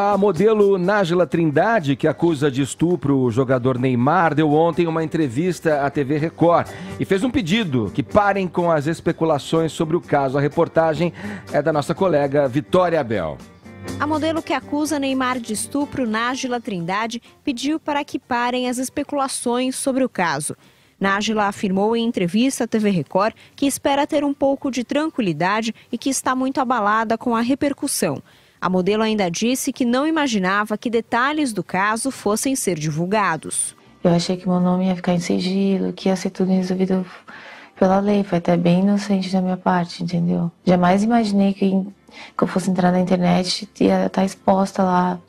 A modelo Nájila Trindade, que acusa de estupro o jogador Neymar, deu ontem uma entrevista à TV Record e fez um pedido que parem com as especulações sobre o caso. A reportagem é da nossa colega Vitória Abel. A modelo que acusa Neymar de estupro, Nájila Trindade, pediu para que parem as especulações sobre o caso. Nájila afirmou em entrevista à TV Record que espera ter um pouco de tranquilidade e que está muito abalada com a repercussão. A modelo ainda disse que não imaginava que detalhes do caso fossem ser divulgados. Eu achei que meu nome ia ficar em sigilo, que ia ser tudo resolvido pela lei. Foi até bem inocente da minha parte, entendeu? Jamais imaginei que, que eu fosse entrar na internet e ia estar exposta lá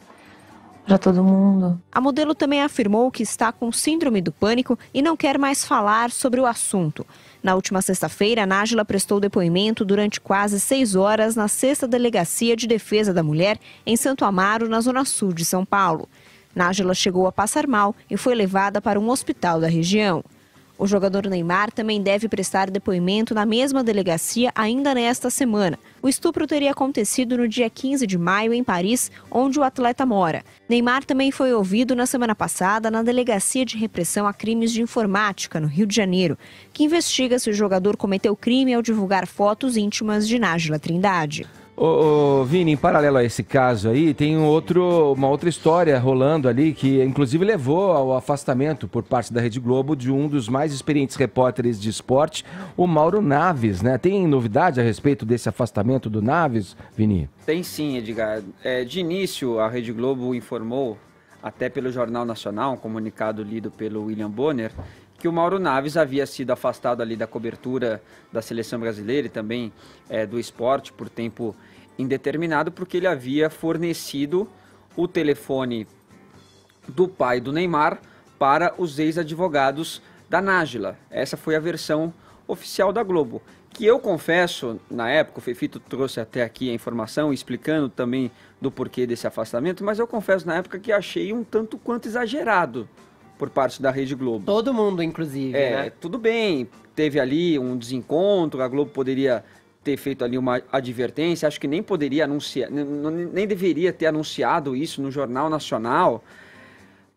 para todo mundo. A modelo também afirmou que está com síndrome do pânico e não quer mais falar sobre o assunto. Na última sexta-feira, Nájila prestou depoimento durante quase seis horas na sexta delegacia de defesa da mulher em Santo Amaro, na zona sul de São Paulo. Nájila chegou a passar mal e foi levada para um hospital da região. O jogador Neymar também deve prestar depoimento na mesma delegacia ainda nesta semana. O estupro teria acontecido no dia 15 de maio em Paris, onde o atleta mora. Neymar também foi ouvido na semana passada na Delegacia de Repressão a Crimes de Informática, no Rio de Janeiro, que investiga se o jogador cometeu crime ao divulgar fotos íntimas de Nájila Trindade. Ô, ô, Vini, em paralelo a esse caso aí, tem um outro, uma outra história rolando ali que, inclusive, levou ao afastamento por parte da Rede Globo de um dos mais experientes repórteres de esporte, o Mauro Naves, né? Tem novidade a respeito desse afastamento do Naves, Vini? Tem sim, Edgar. É, de início, a Rede Globo informou, até pelo Jornal Nacional, um comunicado lido pelo William Bonner, que o Mauro Naves havia sido afastado ali da cobertura da seleção brasileira e também é, do esporte por tempo indeterminado, porque ele havia fornecido o telefone do pai do Neymar para os ex-advogados da Nájila. Essa foi a versão oficial da Globo. Que eu confesso, na época, o Fefito trouxe até aqui a informação explicando também do porquê desse afastamento, mas eu confesso na época que achei um tanto quanto exagerado por parte da Rede Globo. Todo mundo, inclusive. É, né? tudo bem. Teve ali um desencontro, a Globo poderia ter feito ali uma advertência, acho que nem poderia anunciar, nem deveria ter anunciado isso no Jornal Nacional.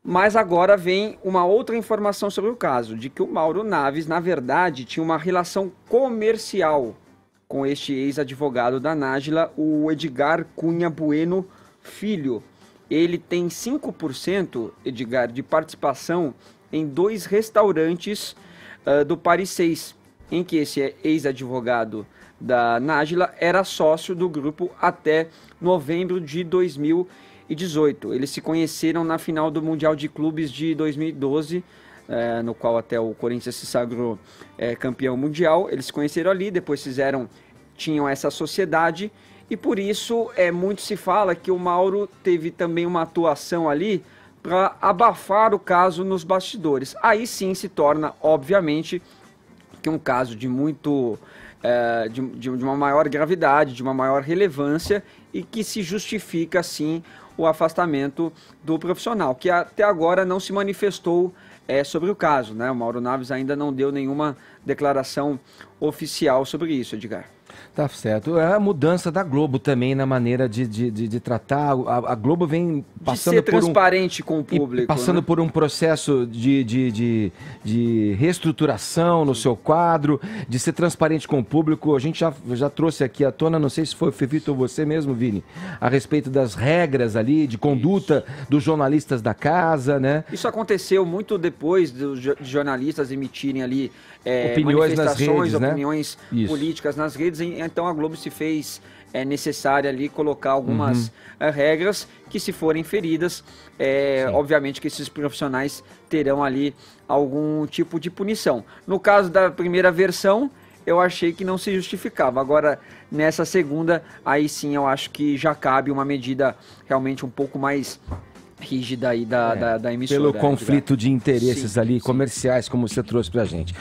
Mas agora vem uma outra informação sobre o caso, de que o Mauro Naves, na verdade, tinha uma relação comercial com este ex-advogado da Nájila, o Edgar Cunha Bueno Filho, ele tem 5%, Edgar, de participação em dois restaurantes uh, do Paris 6, em que esse ex-advogado da Nájila era sócio do grupo até novembro de 2018. Eles se conheceram na final do Mundial de Clubes de 2012. É, eh, no qual até o Corinthians se sagrou é, campeão mundial. Eles se conheceram ali, depois fizeram, tinham essa sociedade e por isso é muito se fala que o Mauro teve também uma atuação ali para abafar o caso nos bastidores. Aí sim se torna, obviamente, que um caso de muito é, de, de, uma maior gravidade, de uma maior relevância e que se justifica assim o afastamento do profissional, que até agora não se manifestou é, sobre o caso, né? O Mauro Naves ainda não deu nenhuma declaração oficial sobre isso, Edgar. Tá certo. É a mudança da Globo também na maneira de, de, de, de tratar. A, a, Globo vem passando de ser por transparente um, com o público. Passando né? por um processo de, de, de, de, reestruturação no seu quadro, de ser transparente com o público. A gente já, já trouxe aqui à tona, não sei se foi o Fevito ou você mesmo, Vini, a respeito das regras ali, de conduta Isso. dos jornalistas da casa, né? Isso aconteceu muito depois dos jornalistas emitirem ali é, opiniões manifestações, redes, né? opiniões né? políticas nas redes então a Globo se fez é necessária ali colocar algumas uhum. Eh, regras que se forem feridas, é, obviamente que esses profissionais terão ali algum tipo de punição. No caso da primeira versão, eu achei que não se justificava. Agora, nessa segunda, aí sim eu acho que já cabe uma medida realmente um pouco mais rígida aí da, é, da, da emissora. Pelo né? conflito de interesses sim, ali, sim. comerciais, como você trouxe pra gente.